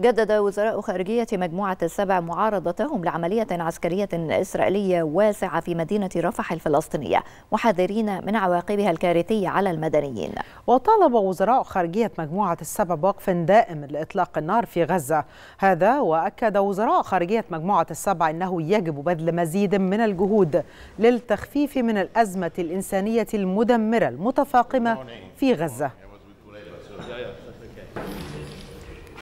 جدد وزراء خارجية مجموعة السبع معارضتهم لعملية عسكرية إسرائيلية واسعة في مدينة رفح الفلسطينية محذرين من عواقبها الكارثية على المدنيين وطالب وزراء خارجية مجموعة السبع بوقف دائم لإطلاق النار في غزة هذا وأكد وزراء خارجية مجموعة السبع أنه يجب بذل مزيد من الجهود للتخفيف من الأزمة الإنسانية المدمرة المتفاقمة في غزة